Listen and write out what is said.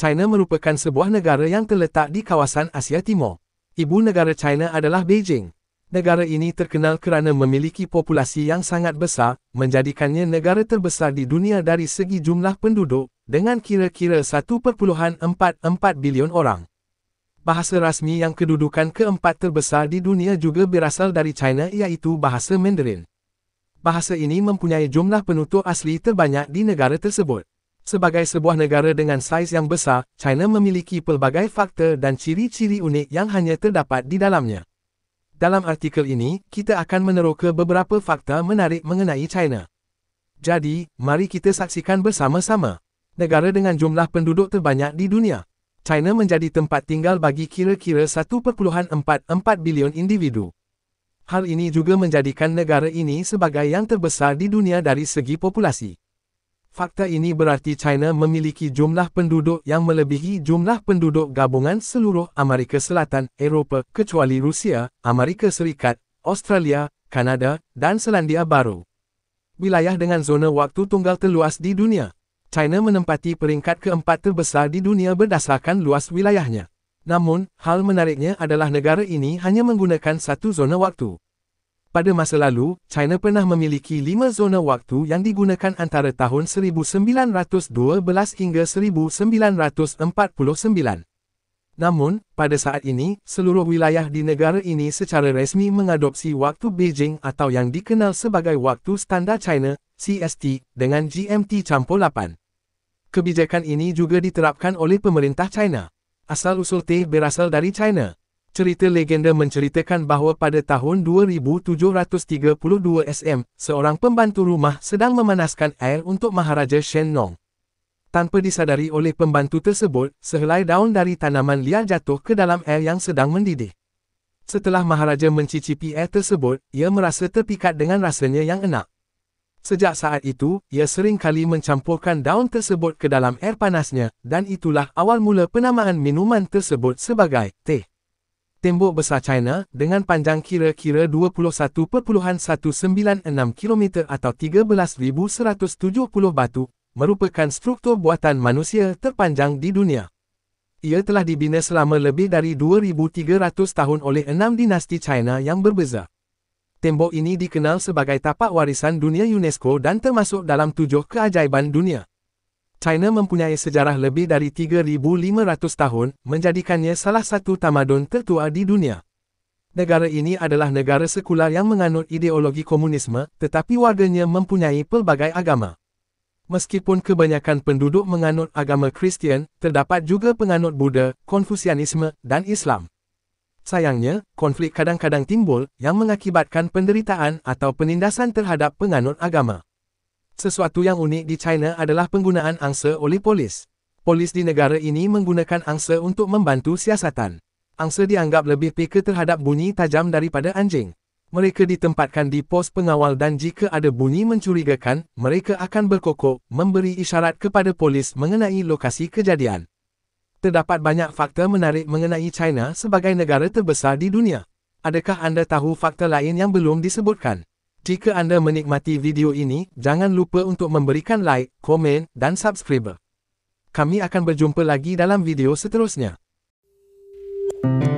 China merupakan sebuah negara yang terletak di kawasan Asia Timur. Ibu negara China adalah Beijing. Negara ini terkenal kerana memiliki populasi yang sangat besar, menjadikannya negara terbesar di dunia dari segi jumlah penduduk, dengan kira-kira 1.44 bilion orang. Bahasa rasmi yang kedudukan keempat terbesar di dunia juga berasal dari China iaitu bahasa Mandarin. Bahasa ini mempunyai jumlah penutur asli terbanyak di negara tersebut. Sebagai sebuah negara dengan saiz yang besar, China memiliki pelbagai faktor dan ciri-ciri unik yang hanya terdapat di dalamnya. Dalam artikel ini, kita akan meneroka beberapa fakta menarik mengenai China. Jadi, mari kita saksikan bersama-sama. Negara dengan jumlah penduduk terbanyak di dunia. China menjadi tempat tinggal bagi kira-kira 1.44 bilion individu. Hal ini juga menjadikan negara ini sebagai yang terbesar di dunia dari segi populasi. Fakta ini berarti China memiliki jumlah penduduk yang melebihi jumlah penduduk gabungan seluruh Amerika Selatan, Eropa, kecuali Rusia, Amerika Serikat, Australia, Kanada, dan Selandia Baru. Wilayah dengan zona waktu tunggal terluas di dunia. China menempati peringkat keempat terbesar di dunia berdasarkan luas wilayahnya. Namun, hal menariknya adalah negara ini hanya menggunakan satu zona waktu. Pada masa lalu, China pernah memiliki lima zona waktu yang digunakan antara tahun 1912 hingga 1949. Namun, pada saat ini, seluruh wilayah di negara ini secara resmi mengadopsi waktu Beijing atau yang dikenal sebagai waktu standar China, CST, dengan GMT campur 8. Kebijakan ini juga diterapkan oleh pemerintah China. Asal-usul teh berasal dari China. Cerita legenda menceritakan bahawa pada tahun 2732 SM, seorang pembantu rumah sedang memanaskan air untuk Maharaja Shen Nong. Tanpa disadari oleh pembantu tersebut, sehelai daun dari tanaman liar jatuh ke dalam air yang sedang mendidih. Setelah Maharaja mencicipi air tersebut, ia merasa terpikat dengan rasanya yang enak. Sejak saat itu, ia sering kali mencampurkan daun tersebut ke dalam air panasnya dan itulah awal mula penamaan minuman tersebut sebagai teh. Tembok besar China dengan panjang kira-kira 21.196 km atau 13,170 batu merupakan struktur buatan manusia terpanjang di dunia. Ia telah dibina selama lebih dari 2,300 tahun oleh enam dinasti China yang berbeza. Tembok ini dikenal sebagai tapak warisan dunia UNESCO dan termasuk dalam tujuh keajaiban dunia. China mempunyai sejarah lebih dari 3,500 tahun, menjadikannya salah satu tamadun tertua di dunia. Negara ini adalah negara sekular yang menganut ideologi komunisme, tetapi warganya mempunyai pelbagai agama. Meskipun kebanyakan penduduk menganut agama Kristian, terdapat juga penganut Buddha, Konfusianisme, dan Islam. Sayangnya, konflik kadang-kadang timbul yang mengakibatkan penderitaan atau penindasan terhadap penganut agama. Sesuatu yang unik di China adalah penggunaan angsa oleh polis. Polis di negara ini menggunakan angsa untuk membantu siasatan. Angsa dianggap lebih peka terhadap bunyi tajam daripada anjing. Mereka ditempatkan di pos pengawal dan jika ada bunyi mencurigakan, mereka akan berkokok, memberi isyarat kepada polis mengenai lokasi kejadian. Terdapat banyak fakta menarik mengenai China sebagai negara terbesar di dunia. Adakah anda tahu fakta lain yang belum disebutkan? Jika anda menikmati video ini, jangan lupa untuk memberikan like, komen dan subscribe. Kami akan berjumpa lagi dalam video seterusnya. Thank you.